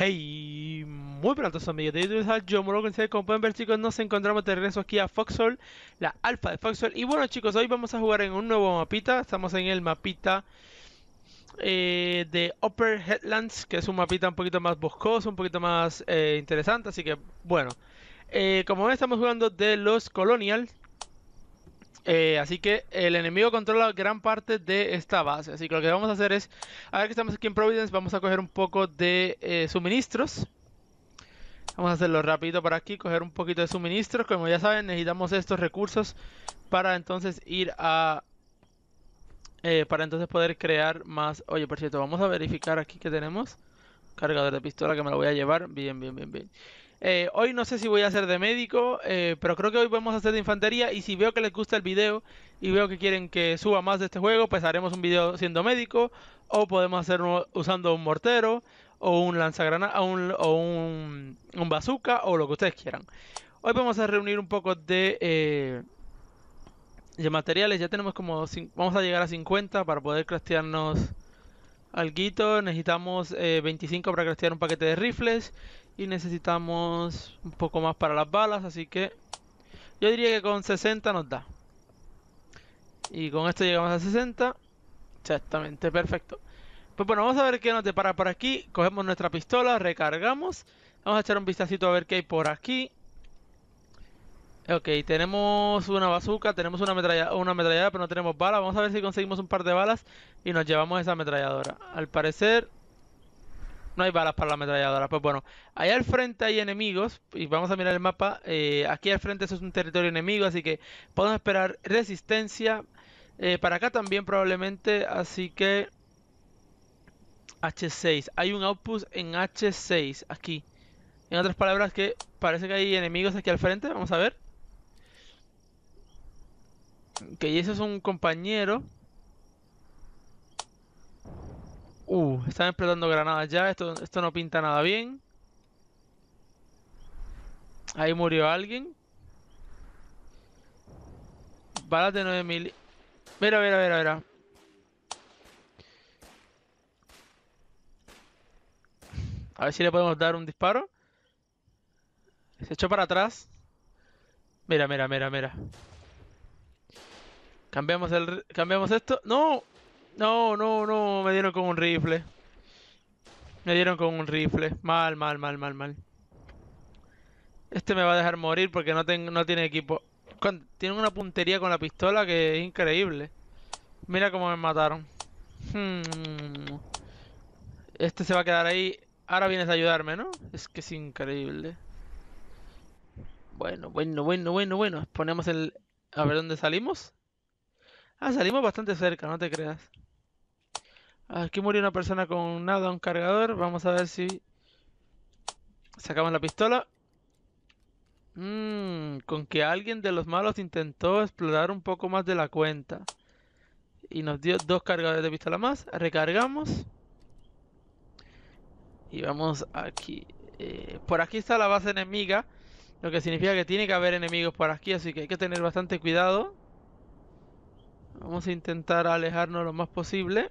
Hey, muy pronto son amigos de yo Moro como pueden ver chicos nos encontramos de regreso aquí a Foxhole, la alfa de Foxhole Y bueno chicos, hoy vamos a jugar en un nuevo mapita, estamos en el mapita eh, de Upper Headlands Que es un mapita un poquito más boscoso, un poquito más eh, interesante, así que bueno eh, Como ven estamos jugando de los Colonial, eh, así que el enemigo controla gran parte de esta base. Así que lo que vamos a hacer es, ver que estamos aquí en Providence, vamos a coger un poco de eh, suministros. Vamos a hacerlo rápido para aquí, coger un poquito de suministros. Como ya saben, necesitamos estos recursos para entonces ir a... Eh, para entonces poder crear más... Oye, por cierto, vamos a verificar aquí que tenemos. Cargador de pistola que me lo voy a llevar. Bien, bien, bien, bien. Eh, hoy no sé si voy a ser de médico, eh, pero creo que hoy vamos a hacer de infantería y si veo que les gusta el video y veo que quieren que suba más de este juego, pues haremos un video siendo médico o podemos hacerlo usando un mortero o un lanzagrana. o un, bazooka o lo que ustedes quieran. Hoy vamos a reunir un poco de, eh, de materiales, ya tenemos como, vamos a llegar a 50 para poder craftearnos... guito. necesitamos 25 para craftear un paquete de rifles y necesitamos un poco más para las balas, así que yo diría que con 60 nos da. Y con esto llegamos a 60. Exactamente, perfecto. Pues bueno, vamos a ver qué nos depara por aquí. Cogemos nuestra pistola, recargamos. Vamos a echar un vistacito a ver qué hay por aquí. Ok, tenemos una bazooka, tenemos una, metralla una ametralladora, pero no tenemos balas. Vamos a ver si conseguimos un par de balas y nos llevamos esa ametralladora. Al parecer, no hay balas para la ametralladora. Pues bueno, allá al frente hay enemigos. Y vamos a mirar el mapa. Eh, aquí al frente eso es un territorio enemigo. Así que podemos esperar resistencia. Eh, para acá también probablemente. Así que... H6. Hay un outpost en H6. Aquí. En otras palabras que parece que hay enemigos aquí al frente. Vamos a ver. Que ese es un compañero. Uh, están explotando granadas ya. Esto, esto no pinta nada bien. Ahí murió alguien. Balas de 9000. Mira, mira, mira, mira. A ver si le podemos dar un disparo. Se echó para atrás. Mira, mira, mira, mira. Cambiamos el... Cambiamos esto. ¡No! No, no, no, me dieron con un rifle. Me dieron con un rifle. Mal, mal, mal, mal, mal. Este me va a dejar morir porque no, no tiene equipo. Tiene una puntería con la pistola que es increíble. Mira cómo me mataron. Hmm. Este se va a quedar ahí. Ahora vienes a ayudarme, ¿no? Es que es increíble. Bueno, bueno, bueno, bueno, bueno. Ponemos el... A ver dónde salimos. Ah, salimos bastante cerca, no te creas. Aquí murió una persona con nada, un cargador. Vamos a ver si... Sacamos la pistola. Mmm, con que alguien de los malos intentó explorar un poco más de la cuenta. Y nos dio dos cargadores de pistola más. Recargamos. Y vamos aquí. Eh, por aquí está la base enemiga. Lo que significa que tiene que haber enemigos por aquí. Así que hay que tener bastante cuidado. Vamos a intentar alejarnos lo más posible.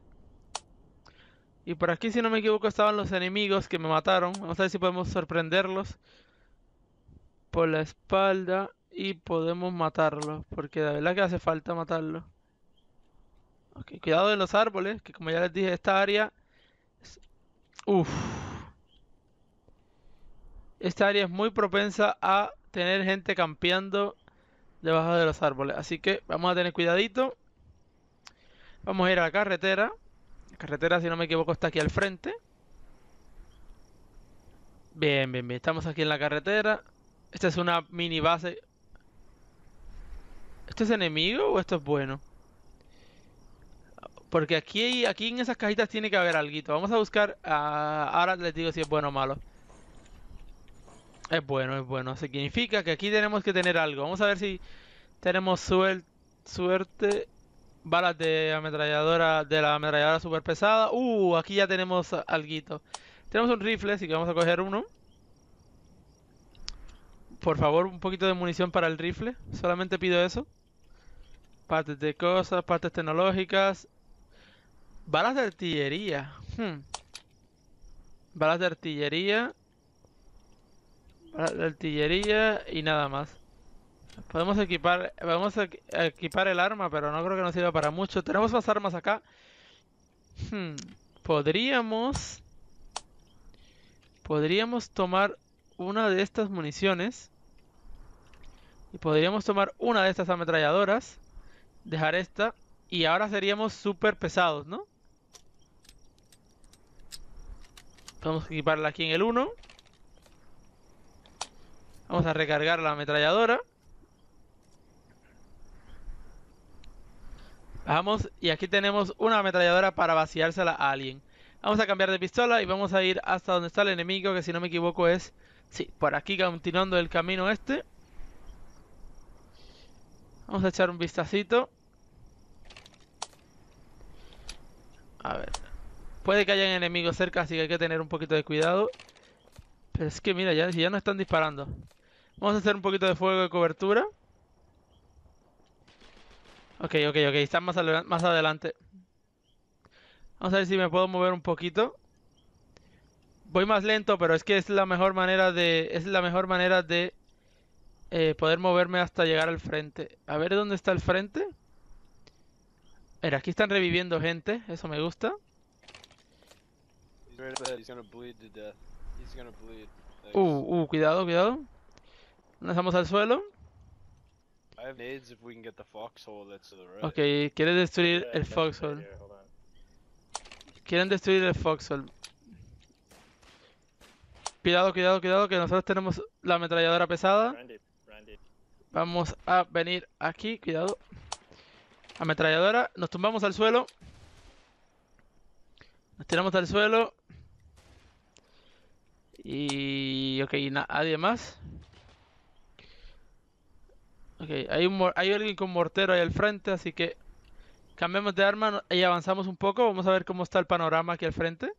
Y por aquí, si no me equivoco, estaban los enemigos que me mataron. Vamos a ver si podemos sorprenderlos por la espalda y podemos matarlos. Porque de verdad que hace falta matarlos. cuidado de los árboles, que como ya les dije, esta área... Uff Esta área es muy propensa a tener gente campeando debajo de los árboles. Así que vamos a tener cuidadito. Vamos a ir a la carretera carretera, si no me equivoco, está aquí al frente. Bien, bien, bien. Estamos aquí en la carretera. Esta es una mini base. ¿Esto es enemigo o esto es bueno? Porque aquí, aquí en esas cajitas tiene que haber algo. Vamos a buscar... Ah, ahora les digo si es bueno o malo. Es bueno, es bueno. Significa que aquí tenemos que tener algo. Vamos a ver si tenemos suerte suerte balas de ametralladora, de la ametralladora super pesada. Uh, aquí ya tenemos alguito. Tenemos un rifle, así que vamos a coger uno. Por favor, un poquito de munición para el rifle. Solamente pido eso. Partes de cosas, partes tecnológicas. Balas de artillería. Hmm. Balas de artillería. Balas de artillería y nada más. Podemos equipar, vamos a equipar el arma, pero no creo que nos sirva para mucho. Tenemos más armas acá. Hmm, podríamos... Podríamos tomar una de estas municiones. Y podríamos tomar una de estas ametralladoras. Dejar esta. Y ahora seríamos súper pesados, ¿no? Vamos a equiparla aquí en el 1. Vamos a recargar la ametralladora. Vamos y aquí tenemos una ametralladora para vaciársela a alguien. Vamos a cambiar de pistola y vamos a ir hasta donde está el enemigo, que si no me equivoco es... Sí, por aquí continuando el camino este. Vamos a echar un vistacito. A ver. Puede que haya enemigos cerca, así que hay que tener un poquito de cuidado. Pero es que mira, ya, ya no están disparando. Vamos a hacer un poquito de fuego de cobertura. Ok, ok, ok. Están más, más adelante. Vamos a ver si me puedo mover un poquito. Voy más lento, pero es que es la mejor manera de... Es la mejor manera de... Eh, poder moverme hasta llegar al frente. A ver dónde está el frente. Mira, aquí están reviviendo gente. Eso me gusta. Uh, uh, cuidado, cuidado. vamos al suelo. Ok, quieren destruir el foxhole. Quieren destruir el foxhole. Cuidado, cuidado, cuidado, que nosotros tenemos la ametralladora pesada. Vamos a venir aquí, cuidado. Ametralladora, nos tumbamos al suelo. Nos tiramos al suelo. Y... ok, nadie más hay, hay alguien con mortero ahí al frente, así que cambiamos de arma y avanzamos un poco. Vamos a ver cómo está el panorama aquí al frente.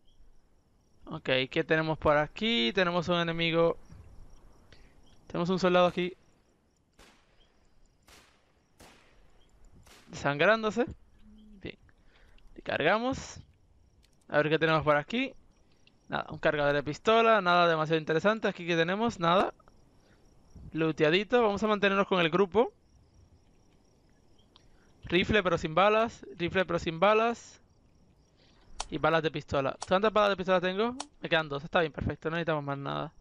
Ok, ¿qué tenemos por aquí? Tenemos un enemigo. Tenemos un soldado aquí. Sangrándose. Bien. cargamos. A ver qué tenemos por aquí. Nada, un cargador de pistola, nada demasiado interesante. Aquí que tenemos, nada. Looteadito, vamos a mantenernos con el grupo. Rifle pero sin balas, rifle pero sin balas. Y balas de pistola. ¿Cuántas balas de pistola tengo? Me quedan dos, está bien, perfecto, no necesitamos más nada.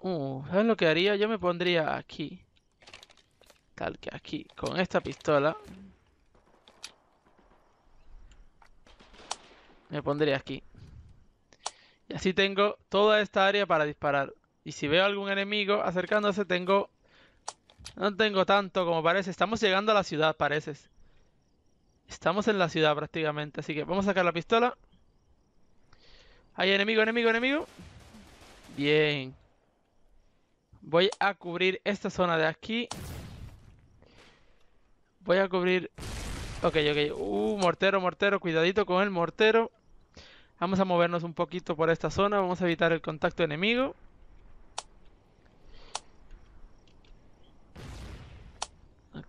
Uh, ¿Sabes lo que haría? Yo me pondría aquí. Tal que aquí, con esta pistola. Me pondría aquí. Y así tengo toda esta área para disparar. Y si veo algún enemigo acercándose, tengo... No tengo tanto como parece. Estamos llegando a la ciudad, parece. Estamos en la ciudad prácticamente. Así que vamos a sacar la pistola. Hay enemigo, enemigo, enemigo. Bien. Voy a cubrir esta zona de aquí. Voy a cubrir... Ok, ok. Uh, mortero, mortero. Cuidadito con el mortero. Vamos a movernos un poquito por esta zona. Vamos a evitar el contacto enemigo.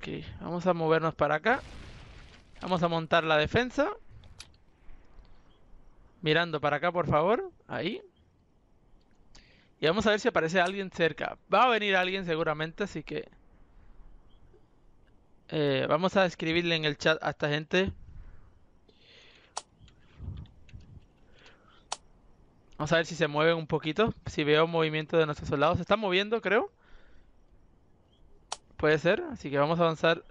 Ok, vamos a movernos para acá. Vamos a montar la defensa. Mirando para acá, por favor. Ahí. Y vamos a ver si aparece alguien cerca. Va a venir alguien seguramente, así que... Eh, vamos a escribirle en el chat a esta gente. Vamos a ver si se mueven un poquito. Si veo movimiento de nuestros soldados. Se están moviendo, creo. Puede ser, así que vamos a avanzar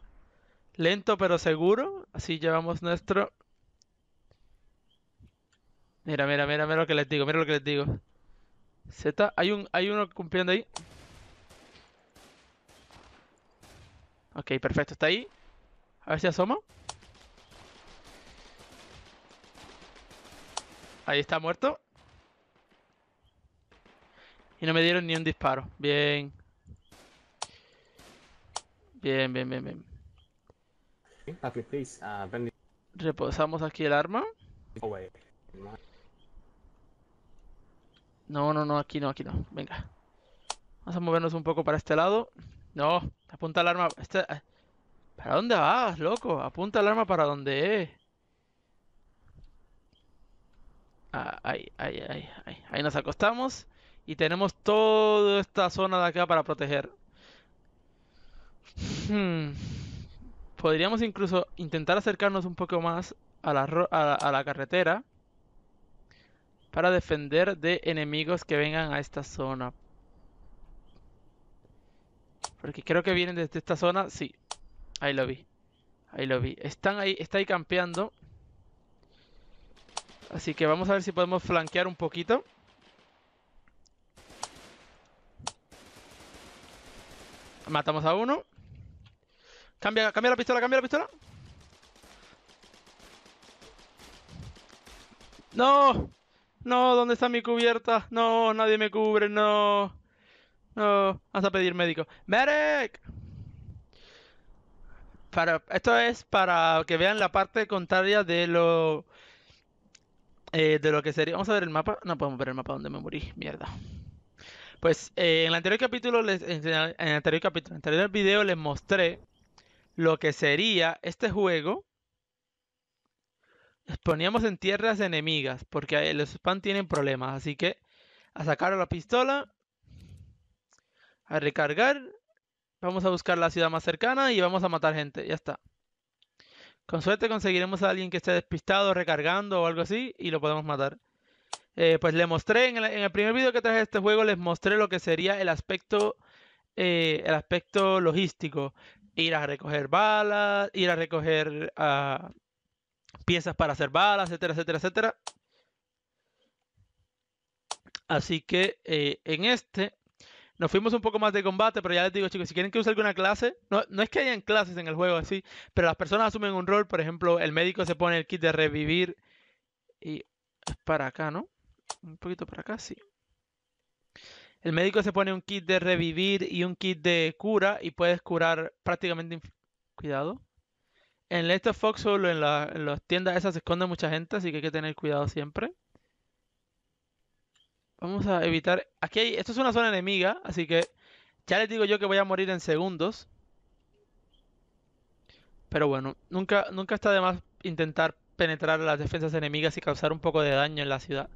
lento pero seguro. Así llevamos nuestro... Mira, mira, mira, mira lo que les digo, mira lo que les digo. Z, hay un, hay uno cumpliendo ahí. Ok, perfecto, está ahí. A ver si asoma. Ahí está muerto. Y no me dieron ni un disparo. Bien. Bien, bien, bien, bien. Ah, Reposamos aquí el arma. Oh, no, no, no, aquí no, aquí no. Venga. Vamos a movernos un poco para este lado. No, apunta el arma. Este, eh, ¿Para dónde vas, loco? Apunta el arma para donde es. Ah, ahí, ahí, ahí, ahí. Ahí nos acostamos. Y tenemos toda esta zona de acá para proteger. Hmm. Podríamos incluso intentar acercarnos un poco más a la, carretera para defender de enemigos que vengan a esta zona. Porque creo que vienen desde esta zona. Sí. Ahí lo vi. Ahí lo vi. Están ahí, está ahí campeando. Así que vamos a ver si podemos flanquear un poquito. Matamos a uno. Cambia, la pistola, cambia la pistola. No, no, ¿dónde está mi cubierta? No, nadie me cubre, no. No, a pedir médico. ¡Medic! Para, esto es para que vean la parte contraria de lo. Eh, de lo que sería. Vamos a ver el mapa. No podemos ver el mapa donde me morí, mierda. Pues eh, en el anterior capítulo, les, en, en el anterior capítulo, en el anterior video les mostré lo que sería este juego, nos poníamos en tierras enemigas, porque los spam tienen problemas, así que a sacar la pistola, a recargar, vamos a buscar la ciudad más cercana y vamos a matar gente, ya está. Con suerte conseguiremos a alguien que esté despistado, recargando o algo así, y lo podemos matar. Eh, pues le mostré, en el, primer video que traje de este juego, les mostré lo que sería el aspecto eh, el aspecto logístico ir a recoger balas, ir a recoger ah, piezas para hacer balas, etcétera, etcétera, etcétera. Así que eh, en este nos fuimos un poco más de combate, pero ya les digo, chicos, si quieren que use alguna clase, no, no, es que hayan clases en el juego así, pero las personas asumen un rol. Por ejemplo, el médico se pone el kit de revivir y es para acá, ¿no? Un poquito para acá, sí. El médico se pone un kit de revivir y un kit de cura y puedes curar prácticamente... Cuidado. En estos Foxhole, en, en las tiendas esas se esconde mucha gente, así que hay que tener cuidado siempre. Vamos a evitar... Aquí hay... Esto es una zona enemiga, así que... Ya les digo yo que voy a morir en segundos. Pero bueno, nunca, nunca está de más intentar penetrar las defensas enemigas y causar un poco de daño en la ciudad.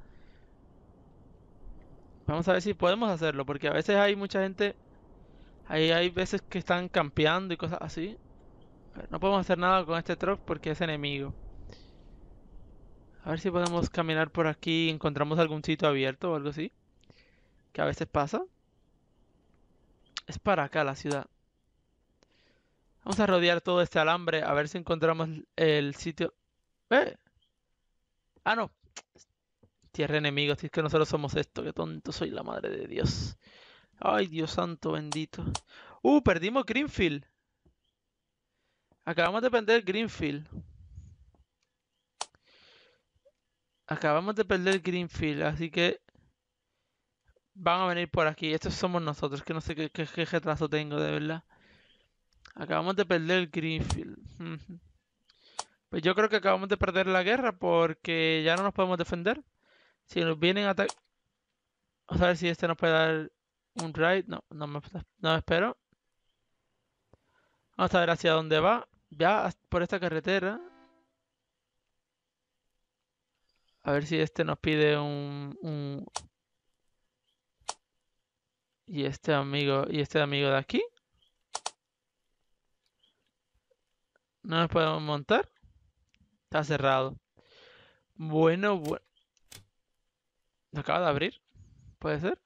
Vamos a ver si podemos hacerlo, porque a veces hay mucha gente... Ahí hay veces que están campeando y cosas así. no podemos hacer nada con este truck porque es enemigo. A ver si podemos caminar por aquí y encontramos algún sitio abierto o algo así. Que a veces pasa. Es para acá la ciudad. Vamos a rodear todo este alambre a ver si encontramos el sitio... ¡Eh! Ah, no. Tierra enemigos, si es que nosotros somos esto, que tonto soy la madre de Dios. Ay, Dios santo bendito. Uh, perdimos Greenfield. Acabamos de perder Greenfield. Acabamos de perder Greenfield, así que van a venir por aquí. Estos somos nosotros, que no sé qué, qué, qué retraso tengo, de verdad. Acabamos de perder Greenfield. Pues yo creo que acabamos de perder la guerra porque ya no nos podemos defender. Si nos vienen a Vamos a ver si este nos puede dar un raid. No, no me, no espero. Vamos a ver hacia dónde va. Ya por esta carretera. A ver si este nos pide un, un... Y este amigo. Y este amigo de aquí. No nos podemos montar. Está cerrado. Bueno, bueno acaba de abrir? ¿Puede ser?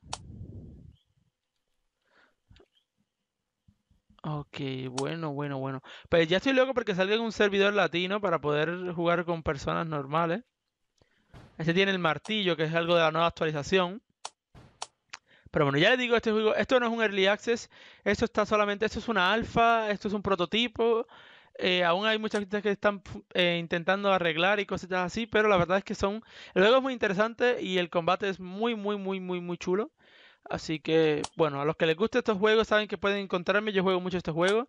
Ok, bueno, bueno, bueno. Pues ya estoy loco porque salga en un servidor latino para poder jugar con personas normales. Este tiene el martillo, que es algo de la nueva actualización. Pero bueno, ya les digo, este juego, esto no es un early access, esto está solamente, esto es una alfa, esto es un prototipo, eh, aún hay muchas cosas que están eh, intentando arreglar y cosas así, pero la verdad es que son. El juego es muy interesante y el combate es muy, muy, muy, muy, muy chulo. Así que, bueno, a los que les guste estos juegos saben que pueden encontrarme. Yo juego mucho estos juegos.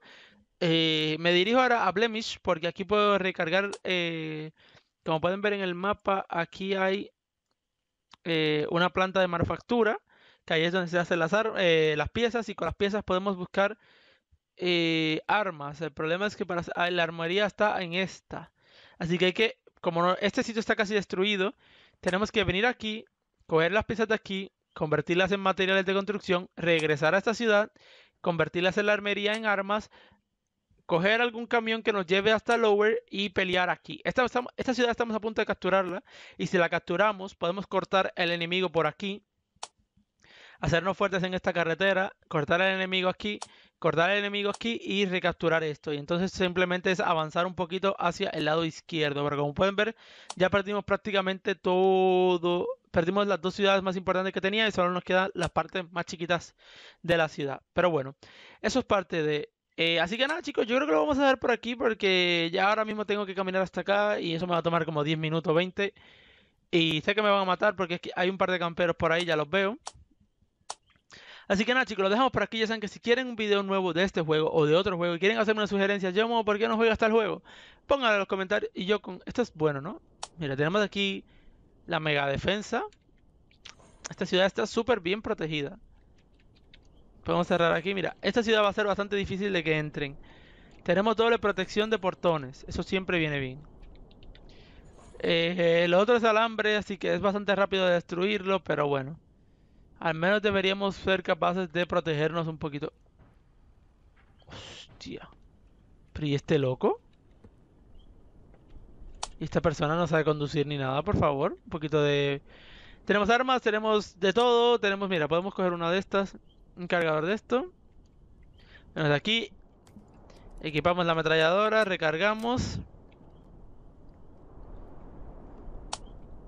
Eh, me dirijo ahora a Blemish porque aquí puedo recargar. como pueden ver en el mapa, aquí hay una planta de manufactura, que ahí es donde se hacen las, las piezas y con las piezas podemos buscar eh, armas. El problema es que para, ah, la armería está en esta. Así que hay que, como este sitio está casi destruido, tenemos que venir aquí, coger las piezas de aquí, convertirlas en materiales de construcción, regresar a esta ciudad, convertirlas en la armería en armas, coger algún camión que nos lleve hasta Lower y pelear aquí. Esta, esta ciudad estamos a punto de capturarla y si la capturamos podemos cortar el enemigo por aquí, hacernos fuertes en esta carretera, cortar al enemigo aquí cortar el enemigo aquí y recapturar esto. Y entonces simplemente es avanzar un poquito hacia el lado izquierdo. Pero como pueden ver, ya perdimos prácticamente todo. Perdimos las dos ciudades más importantes que tenía y solo nos quedan las partes más chiquitas de la ciudad. Pero bueno, eso es parte de... Eh, así que nada chicos, yo creo que lo vamos a dejar por aquí porque ya ahora mismo tengo que caminar hasta acá y eso me va a tomar como 10 minutos 20. Y sé que me van a matar porque hay un par de camperos por ahí, ya los veo. Así que nada, chicos, lo dejamos por aquí. Ya saben que si quieren un video nuevo de este juego o de otro juego y quieren hacerme una sugerencia, yo, ¿por qué no juego hasta el juego? Pónganlo en los comentarios y yo con... Esto es bueno, ¿no? Mira, tenemos aquí la mega defensa. Esta ciudad está súper bien protegida. Podemos cerrar aquí, mira. Esta ciudad va a ser bastante difícil de que entren. Tenemos doble protección de portones. Eso siempre viene bien. Eh, lo otro es alambre, así que es bastante rápido de destruirlo, pero bueno. Al menos deberíamos ser capaces de protegernos un poquito. Hostia. ¿Pero y este loco? esta persona no sabe conducir ni nada, por favor. Un poquito de... Tenemos armas, tenemos de todo. Tenemos, mira, podemos coger una de estas. Un cargador de esto. de aquí. Equipamos la ametralladora, recargamos.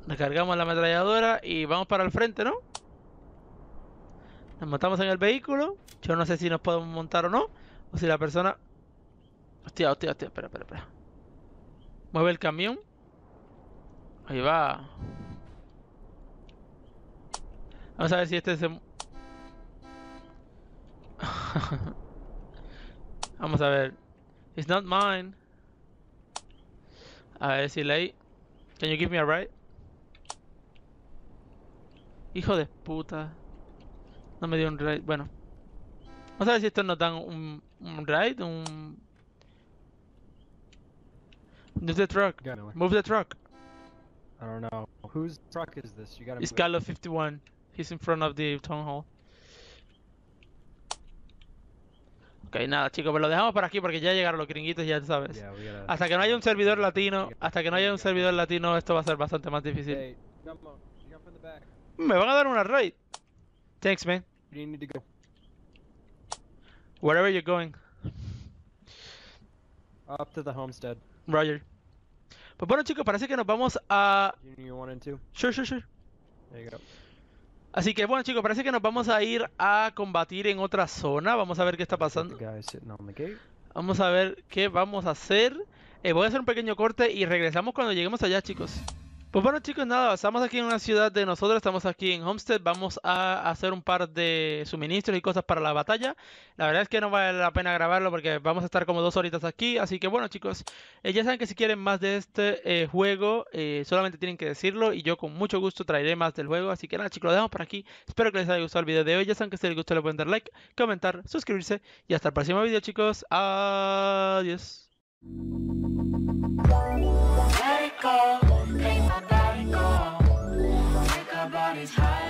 Recargamos la ametralladora y vamos para el frente, ¿no? Nos montamos en el vehículo. Yo no sé si nos podemos montar o no. O si la persona... Hostia, hostia, hostia. Espera, espera, espera. Mueve el camión. Ahí va. Vamos a ver si este se... Vamos a ver. It's not mine. A ver si leí. Can you give me a ride? Hijo de puta. No me dio un raid. Bueno. Vamos a ver si estos nos dan un, un raid, un... Move the truck. Move the truck. I don't know. Whose truck is this? You gotta It's Gallo 51. He's in front of the town hall. Ok, nada, chicos, pues lo dejamos por aquí porque ya llegaron los gringuitos, ya sabes. Hasta que no haya un servidor latino, hasta que no haya un servidor latino, esto va a ser bastante más difícil. Me van a dar una raid. Thanks, man. You need to go. Wherever you're going. Up to the homestead. Roger. Pues bueno chicos, parece que nos vamos a... Sí, sí, sí. Sure, sure, Así que bueno chicos, parece que nos vamos a ir a combatir en otra zona. Vamos a ver qué está pasando. Vamos a ver qué vamos a hacer. Eh, voy a hacer un pequeño corte y regresamos cuando lleguemos allá chicos. Pues bueno chicos, nada, estamos aquí en una ciudad de nosotros, estamos aquí en Homestead, vamos a hacer un par de suministros y cosas para la batalla. La verdad es que no vale la pena grabarlo porque vamos a estar como dos horitas aquí, así que bueno chicos, eh, ya saben que si quieren más de este eh, juego, eh, solamente tienen que decirlo y yo con mucho gusto traeré más del juego. Así que nada chicos, lo dejamos por aquí, espero que les haya gustado el video de hoy, ya saben que si les gustó le pueden dar like, comentar, suscribirse y hasta el próximo video chicos, adiós. Take a my body our bodies high.